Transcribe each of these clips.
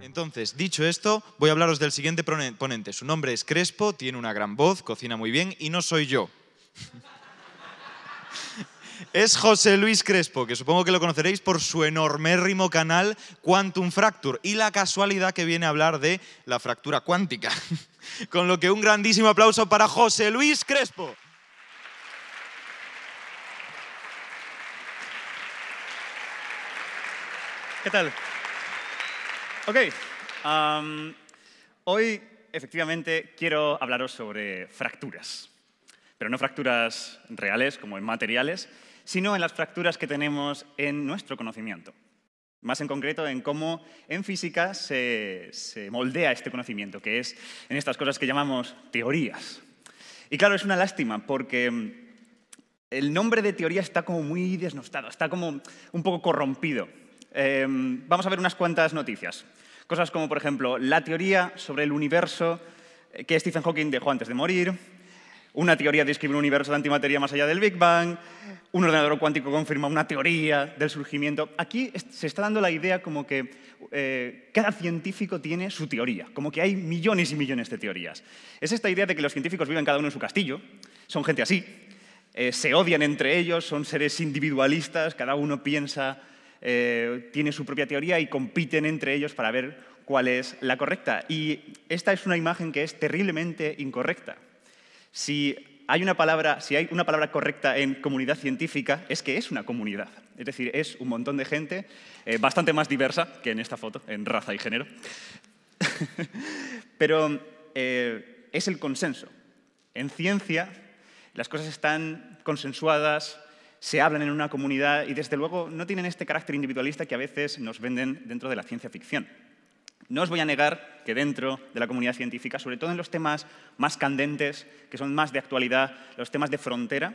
Entonces, dicho esto, voy a hablaros del siguiente ponente. Su nombre es Crespo, tiene una gran voz, cocina muy bien y no soy yo. es José Luis Crespo, que supongo que lo conoceréis por su enormérrimo canal Quantum Fracture y la casualidad que viene a hablar de la fractura cuántica. Con lo que un grandísimo aplauso para José Luis Crespo. ¿Qué tal? Ok. hoy, efectivamente, quiero hablaros sobre fracturas. Pero no fracturas reales, como en materiales, sino en las fracturas que tenemos en nuestro conocimiento. Más en concreto en cómo en física se, moldea este conocimiento, que es en estas cosas que llamamos teorías. Y claro, es una lástima porque mm, el nombre de teoría está como muy desnostado, está como un poco corrompido. Em, vamos a ver unas cuantas noticias. Cosas como, por ejemplo, la teoría sobre el universo eh, que Stephen Hawking dejó antes de morir, una teoría describe un universo de antimateria más allá del Big Bang, un ordenador cuántico confirma una teoría del surgimiento. Aquí se está dando la idea como que eh, cada científico tiene su teoría, como que hay millones y millones de teorías. Es esta idea de que los científicos viven cada uno en su castillo, son gente así, eh, se odian entre ellos, son seres individualistas, cada uno piensa, eh, tiene su propia teoría y compiten entre ellos para ver cuál es la correcta. Y esta es una imagen que es terriblemente incorrecta. Si hay una palabra, correcta en comunidad científica, es que es una comunidad. Es decir, es un montón de gente eh, bastante más diversa que en esta foto, en raza y género. Pero eh, es el consenso. En ciencia las cosas están consensuadas, se hablan en una comunidad y desde luego no tienen este carácter individualista que a veces nos venden dentro de la ciencia ficción. No os voy a negar que dentro de la comunidad científica, sobre todo en los temas más candentes, que son más de actualidad, los temas de frontera,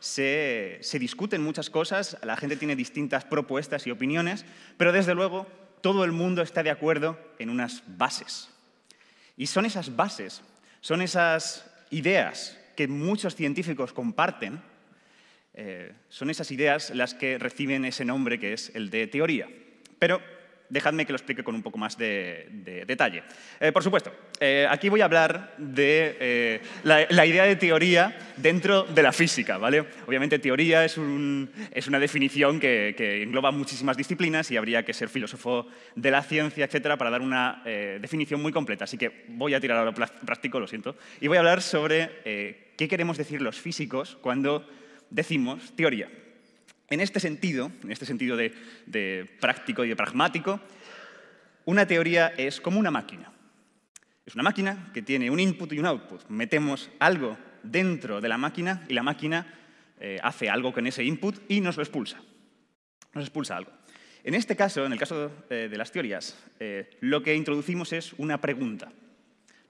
se, discuten muchas cosas, la gente tiene distintas propuestas y opiniones, pero desde luego todo el mundo está de acuerdo en unas bases. Y son esas bases, son esas ideas que muchos científicos comparten, eh, son esas ideas las que reciben ese nombre que es el de teoría. Pero dejadme que lo explique con un poco más de, detalle. Eh, por supuesto, eh, aquí voy a hablar de eh, la, idea de teoría dentro de la física, ¿vale? Obviamente teoría es, una definición que, engloba muchísimas disciplinas y habría que ser filósofo de la ciencia, etcétera, para dar una definición muy completa. Así que voy a tirar a lo práctico, lo siento, y voy a hablar sobre qué queremos decir los físicos cuando decimos teoría. En este sentido, en este sentido de, práctico y de pragmático, una teoría es como una máquina. Es una máquina que tiene un input y un output. Metemos algo dentro de la máquina y la máquina eh, hace algo con ese input y nos lo expulsa. Nos expulsa algo. En este caso, en el caso eh, de las teorías, eh, lo que introducimos es una pregunta.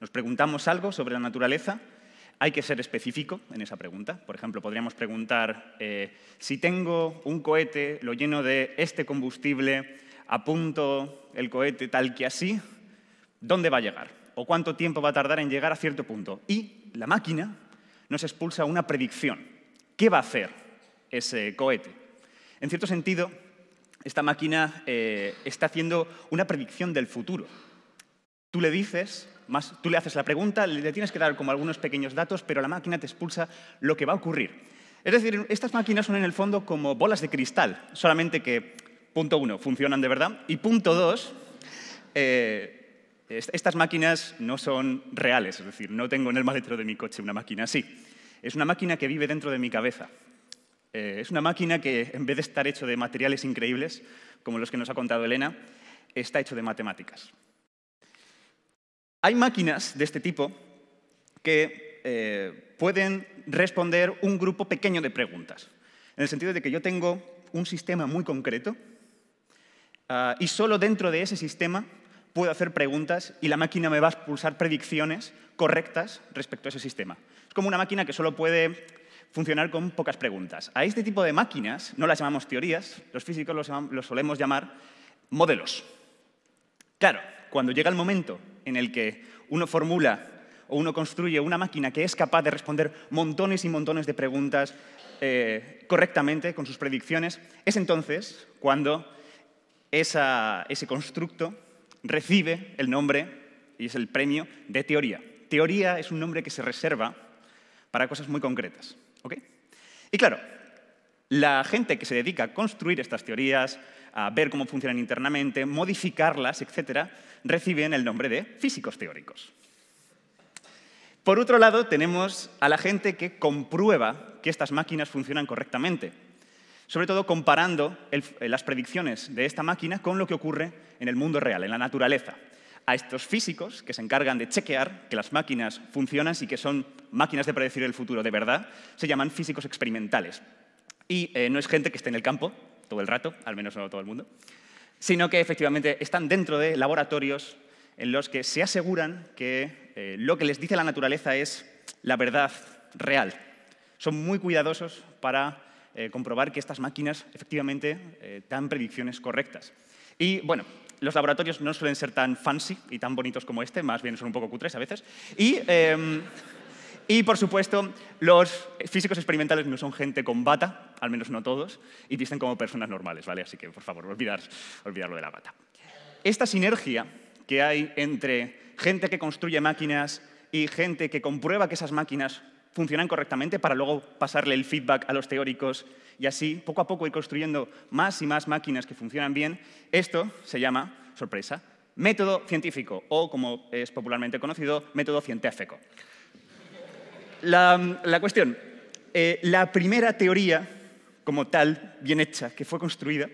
Nos preguntamos algo sobre la naturaleza hay que ser específico en esa pregunta. Por ejemplo, podríamos preguntar, eh, si tengo un cohete, lo lleno de este combustible, apunto el cohete tal que así, ¿dónde va a llegar? ¿O cuánto tiempo va a tardar en llegar a cierto punto? Y la máquina nos expulsa una predicción. ¿Qué va a hacer ese cohete? En cierto sentido, esta máquina eh, está haciendo una predicción del futuro. Tú le dices tú le haces la pregunta, le tienes que dar como algunos pequeños datos, pero la máquina te expulsa lo que va a ocurrir. Es decir, estas máquinas son en el fondo como bolas de cristal, solamente que, punto uno, funcionan de verdad, y punto dos, eh, estas máquinas no son reales, es decir, no tengo en el maletero de mi coche una máquina así. Es una máquina que vive dentro de mi cabeza. Eh, es una máquina que, en vez de estar hecho de materiales increíbles, como los que nos ha contado Elena, está hecho de matemáticas. Hay máquinas de este tipo que eh, pueden responder un grupo pequeño de preguntas, en el sentido de que yo tengo un sistema muy concreto ah, y solo dentro de ese sistema puedo hacer preguntas y la máquina me va a expulsar predicciones correctas respecto a ese sistema. Es como una máquina que solo puede funcionar con pocas preguntas. A este tipo de máquinas no las llamamos teorías, los físicos los solemos llamar modelos. Claro, cuando llega el momento en el que uno formula o uno construye una máquina que es capaz de responder montones y montones de preguntas eh, correctamente con sus predicciones, es entonces cuando ese constructo recibe el nombre y es el premio de teoría. Teoría es un nombre que se reserva para cosas muy concretas. Y claro, la gente que se dedica a construir estas teorías, a ver cómo funcionan internamente, modificarlas, etcétera, reciben el nombre de físicos teóricos. Por otro lado, tenemos a la gente que comprueba que estas máquinas funcionan correctamente, sobre todo comparando eh, las predicciones de esta máquina con lo que ocurre en el mundo real, en la naturaleza. A estos físicos que se encargan de chequear que las máquinas funcionan y que son máquinas de predecir el futuro de verdad, se llaman físicos experimentales. Y eh, no es gente que esté en el campo, todo el rato, al menos no todo el mundo, sino que efectivamente están dentro de laboratorios en los que se aseguran que eh, lo que les dice la naturaleza es la verdad real. Son muy cuidadosos para eh, comprobar que estas máquinas efectivamente eh, dan predicciones correctas. Y bueno, los laboratorios no suelen ser tan fancy y tan bonitos como este, más bien son un poco cutres a veces. Y em, y, por supuesto, los físicos experimentales no son gente con bata, al menos no todos, y visten como personas normales, ¿vale? Así que, por favor, olvidar, olvidar lo de la bata. Esta sinergia que hay entre gente que construye máquinas y gente que comprueba que esas máquinas funcionan correctamente para luego pasarle el feedback a los teóricos y así poco a poco ir construyendo más y más máquinas que funcionan bien, esto se llama, sorpresa, método científico o, como es popularmente conocido, método científico la, cuestión, eh, la primera teoría como tal, bien hecha, que fue construida,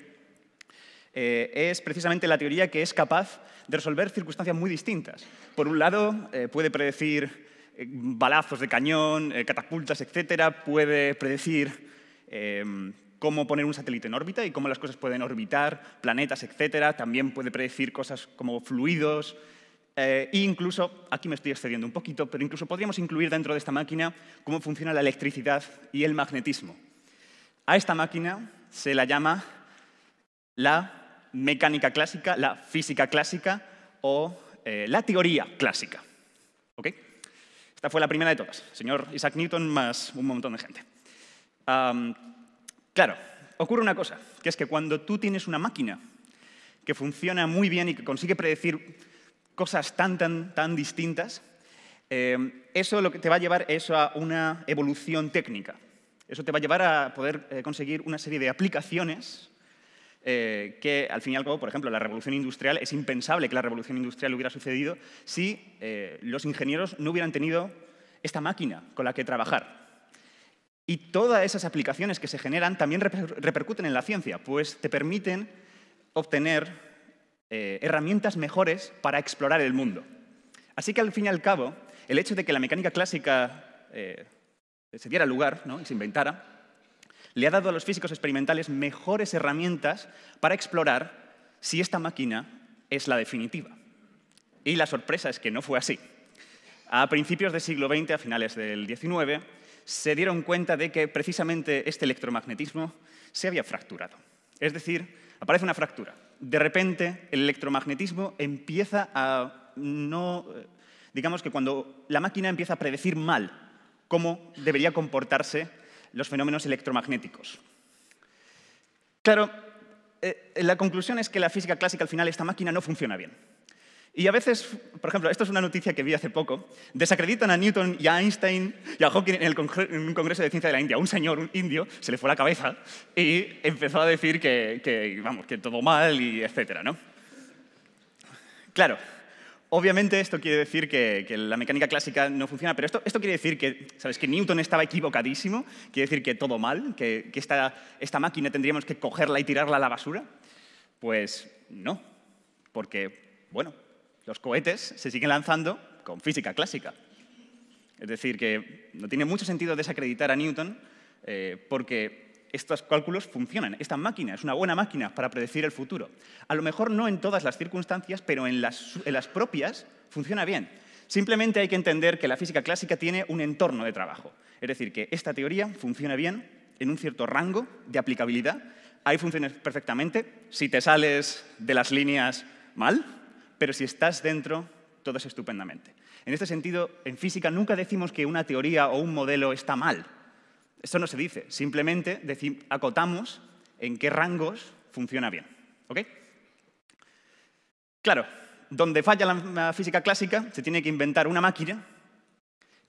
eh, es precisamente la teoría que es capaz de resolver circunstancias muy distintas. Por un lado, eh, puede predecir balazos de cañón, catapultas, etcétera, puede predecir em, cómo poner un satélite en órbita y cómo las cosas pueden orbitar, planetas, etcétera. También puede predecir cosas como fluidos, eh, incluso, aquí me estoy excediendo un poquito, pero incluso podríamos incluir dentro de esta máquina cómo funciona la electricidad y el magnetismo. A esta máquina se la llama la mecánica clásica, la física clásica o eh, la teoría clásica. Esta fue la primera de todas, señor Isaac Newton más un montón de gente. claro, ocurre una cosa, que es que cuando tú tienes una máquina que funciona muy bien y que consigue predecir cosas tan, tan, tan distintas, eh, eso lo que te va a llevar es a una evolución técnica. Eso te va a llevar a poder eh, conseguir una serie de aplicaciones eh, que, al fin y al cabo, por ejemplo, la revolución industrial, es impensable que la revolución industrial hubiera sucedido si los ingenieros no hubieran tenido esta máquina con la que trabajar. Y todas esas aplicaciones que se generan también repercuten en la ciencia, pues te permiten obtener eh, herramientas mejores para explorar el mundo. Así que al fin y al cabo, el hecho de que la mecánica clásica eh, se diera lugar ¿no? y se inventara, le ha dado a los físicos experimentales mejores herramientas para explorar si esta máquina es la definitiva. Y la sorpresa es que no fue así. A principios del siglo XX, a finales del XIX, se dieron cuenta de que precisamente este electromagnetismo se había fracturado. Es decir, aparece una fractura de repente el electromagnetismo empieza a no... Digamos que cuando la máquina empieza a predecir mal cómo debería comportarse los fenómenos electromagnéticos. Claro, eh, la conclusión es que la física clásica al final esta máquina no funciona bien. Y a veces, por ejemplo, esto es una noticia que vi hace poco, desacreditan a Newton y a Einstein y a Hawking en, un congreso de ciencia de la India. Un señor un indio se le fue la cabeza y empezó a decir que, vamos, que todo mal y etcétera, ¿no? Claro, obviamente esto quiere decir que, la mecánica clásica no funciona, pero esto, esto quiere decir que, ¿sabes? que Newton estaba equivocadísimo, quiere decir que todo mal, que, esta máquina tendríamos que cogerla y tirarla a la basura. Pues no, porque, bueno, los cohetes se siguen lanzando con física clásica. Es decir, que no tiene mucho sentido desacreditar a Newton eh, porque estos cálculos funcionan. Esta máquina es una buena máquina para predecir el futuro. A lo mejor no en todas las circunstancias, pero en las, en las propias funciona bien. Simplemente hay que entender que la física clásica tiene un entorno de trabajo. Es decir, que esta teoría funciona bien en un cierto rango de aplicabilidad. Ahí funciona perfectamente. Si te sales de las líneas, mal pero si estás dentro, todo es estupendamente. En este sentido, en física nunca decimos que una teoría o un modelo está mal. Eso no se dice, simplemente acotamos en qué rangos funciona bien. Claro, donde falla la física clásica, se tiene que inventar una máquina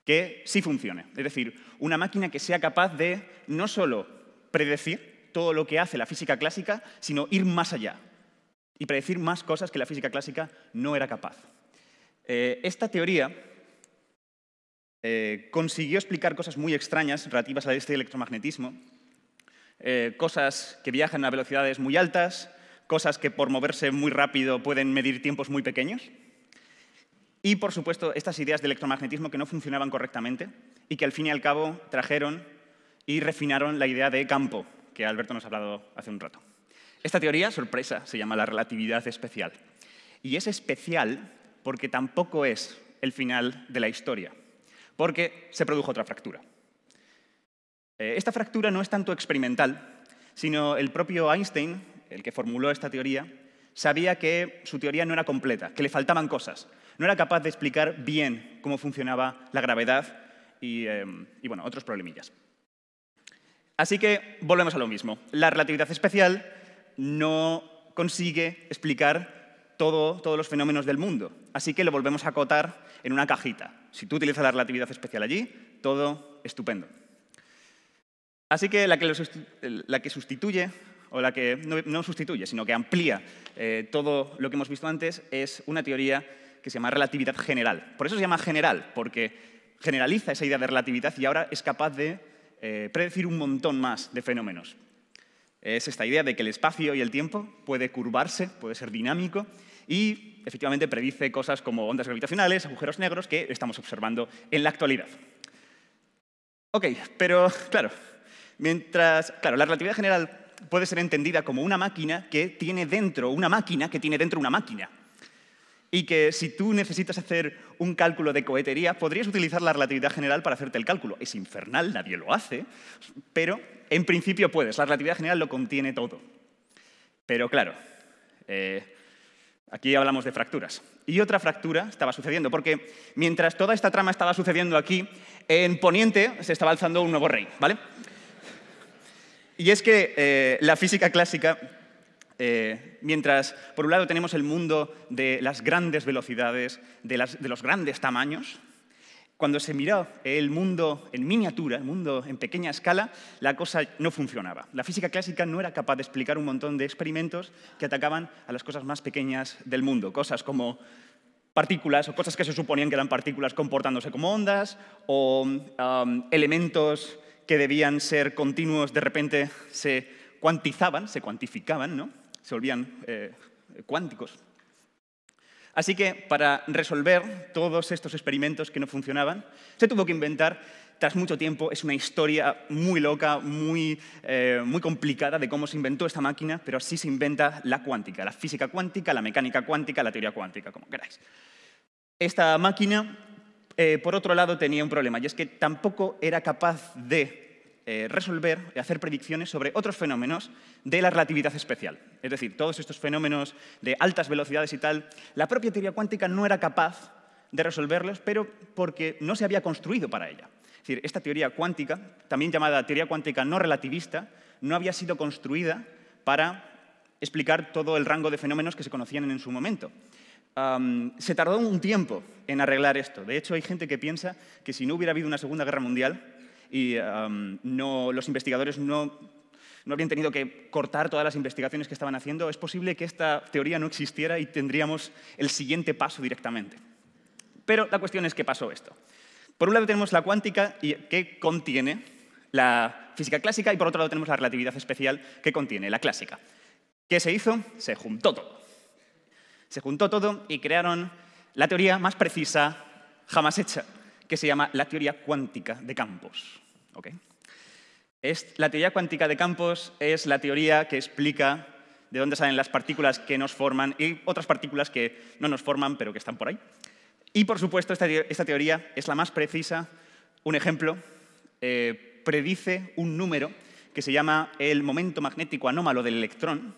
que sí funcione. Es decir, una máquina que sea capaz de no solo predecir todo lo que hace la física clásica, sino ir más allá, y predecir más cosas que la física clásica no era capaz. Eh, esta teoría eh, consiguió explicar cosas muy extrañas relativas a este electromagnetismo, eh, cosas que viajan a velocidades muy altas, cosas que por moverse muy rápido pueden medir tiempos muy pequeños. Y, por supuesto, estas ideas de electromagnetismo que no funcionaban correctamente y que al fin y al cabo trajeron y refinaron la idea de campo que Alberto nos ha hablado hace un rato. Esta teoría, sorpresa, se llama la relatividad especial. Y es especial porque tampoco es el final de la historia, porque se produjo otra fractura. Eh, esta fractura no es tanto experimental, sino el propio Einstein, el que formuló esta teoría, sabía que su teoría no era completa, que le faltaban cosas. No era capaz de explicar bien cómo funcionaba la gravedad y, em, y bueno, otros problemillas. Así que volvemos a lo mismo. La relatividad especial no consigue explicar todos los fenómenos del mundo. Así que lo volvemos a acotar en una cajita. Si tú utilizas la relatividad especial allí, todo estupendo. Así que la que, sustituye, o la que no, sustituye, sino que amplía eh, todo lo que hemos visto antes, es una teoría que se llama relatividad general. Por eso se llama general, porque generaliza esa idea de relatividad y ahora es capaz de eh, predecir un montón más de fenómenos. Es esta idea de que el espacio y el tiempo puede curvarse, puede ser dinámico y efectivamente predice cosas como ondas gravitacionales, agujeros negros que estamos observando en la actualidad. Ok, pero claro, mientras, claro, la relatividad general puede ser entendida como una máquina que tiene dentro una máquina que tiene dentro una máquina. Y que si tú necesitas hacer un cálculo de cohetería, podrías utilizar la relatividad general para hacerte el cálculo. Es infernal, nadie lo hace, pero en principio puedes, la relatividad general lo contiene todo. Pero claro, eh, aquí hablamos de fracturas. Y otra fractura estaba sucediendo, porque mientras toda esta trama estaba sucediendo aquí, en Poniente se estaba alzando un nuevo rey, ¿vale? Y es que eh, la física clásica, eh, mientras por un lado tenemos el mundo de las grandes velocidades, de los grandes tamaños, cuando se miró el mundo en miniatura, el mundo en pequeña escala, la cosa no funcionaba. La física clásica no era capaz de explicar un montón de experimentos que atacaban a las cosas más pequeñas del mundo, cosas como partículas o cosas que se suponían que eran partículas comportándose como ondas o um, elementos que debían ser continuos de repente se cuantizaban, se cuantificaban, ¿no? se volvían eh, cuánticos, Así que para resolver todos estos experimentos que no funcionaban, se tuvo que inventar, tras mucho tiempo, es una historia muy loca, muy, eh, muy complicada de cómo se inventó esta máquina, pero así se inventa la cuántica, la física cuántica, la mecánica cuántica, la teoría cuántica, como queráis. Esta máquina, eh, por otro lado, tenía un problema, y es que tampoco era capaz de eh, resolver y hacer predicciones sobre otros fenómenos de la relatividad especial. Es decir, todos estos fenómenos de altas velocidades y tal, la propia teoría cuántica no era capaz de resolverlos, pero porque no se había construido para ella. Es decir, esta teoría cuántica, también llamada teoría cuántica no relativista, no había sido construida para explicar todo el rango de fenómenos que se conocían en su momento. se tardó un tiempo en arreglar esto. De hecho, hay gente que piensa que si no hubiera habido una Segunda Guerra Mundial, y no, los investigadores no, no habrían tenido que cortar todas las investigaciones que estaban haciendo, es posible que esta teoría no existiera y tendríamos el siguiente paso directamente. Pero la cuestión es qué pasó esto. Por un lado tenemos la cuántica y qué contiene la física clásica y por otro lado tenemos la relatividad especial que contiene la clásica. ¿Qué se hizo? Se juntó todo. Se juntó todo y crearon la teoría más precisa jamás hecha que se llama la teoría cuántica de campos. la teoría cuántica de campos es la teoría que explica de dónde salen las partículas que nos forman y otras partículas que no nos forman pero que están por ahí. Y por supuesto esta, teoría, es la más precisa. Un ejemplo, eh, predice un número que se llama el momento magnético anómalo del electrón,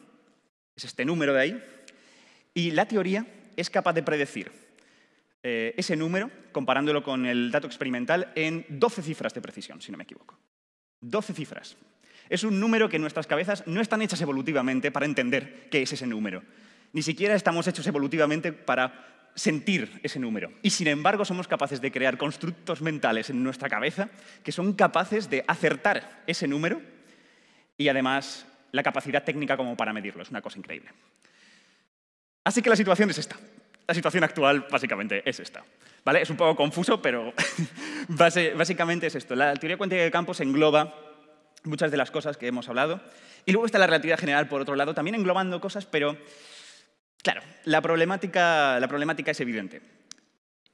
es este número de ahí, y la teoría es capaz de predecir eh, ese número, comparándolo con el dato experimental, en 12 cifras de precisión, si no me equivoco. 12 cifras. Es un número que nuestras cabezas no están hechas evolutivamente para entender qué es ese número. Ni siquiera estamos hechos evolutivamente para sentir ese número. Y sin embargo somos capaces de crear constructos mentales en nuestra cabeza que son capaces de acertar ese número y además la capacidad técnica como para medirlo. Es una cosa increíble. Así que la situación es esta la situación actual básicamente es esta. ¿Vale? Es un poco confuso, pero básicamente es esto. La teoría cuántica de se engloba muchas de las cosas que hemos hablado. Y luego está la relatividad general, por otro lado, también englobando cosas, pero claro, la problemática, es evidente.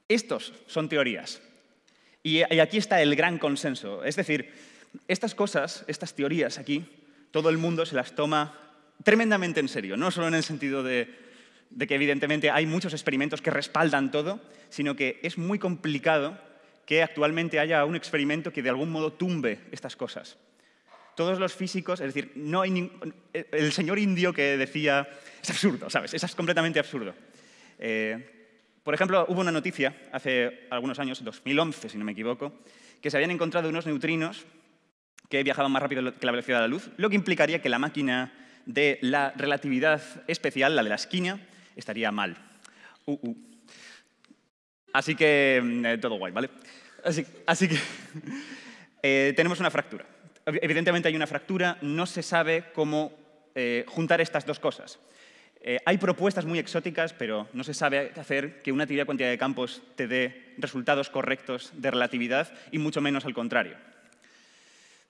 Estos son teorías. y aquí está el gran consenso. Es decir, estas cosas, estas teorías aquí, todo el mundo se las toma tremendamente en serio, no solo en el sentido de de que evidentemente hay muchos experimentos que respaldan todo, sino que es muy complicado que actualmente haya un experimento que de algún modo tumbe estas cosas. Todos los físicos, es decir, no hay el señor indio que decía, es absurdo, ¿sabes? Es completamente absurdo. Eh, por ejemplo, hubo una noticia hace algunos años, 2011 si no me equivoco, que se habían encontrado unos neutrinos que viajaban más rápido que la velocidad de la luz, lo que implicaría que la máquina de la relatividad especial, la de la esquina, estaría mal. Uh, uh. Así que mm, eh, todo guay, ¿vale? Así, que eh, tenemos una fractura. Evidentemente hay una fractura, no se sabe cómo eh, juntar estas dos cosas. hay propuestas muy exóticas, pero no se sabe hacer que una teoría de de campos te dé resultados correctos de relatividad y mucho menos al contrario.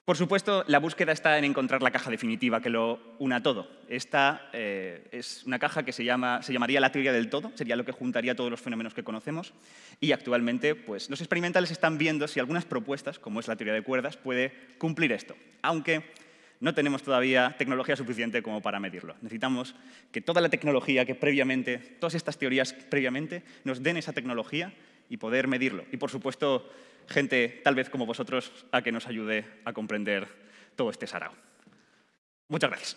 Por supuesto, la búsqueda está en encontrar la caja definitiva que lo una todo. Esta eh, es una caja que se, llama, se llamaría la teoría del todo, sería lo que juntaría todos los fenómenos que conocemos. Y actualmente, pues, los experimentales están viendo si algunas propuestas, como es la teoría de cuerdas, puede cumplir esto. Aunque no tenemos todavía tecnología suficiente como para medirlo. Necesitamos que toda la tecnología que previamente, todas estas teorías previamente, nos den esa tecnología y poder medirlo. Y por supuesto, gente tal vez como vosotros a que nos ayude a comprender todo este sarao. Muchas gracias.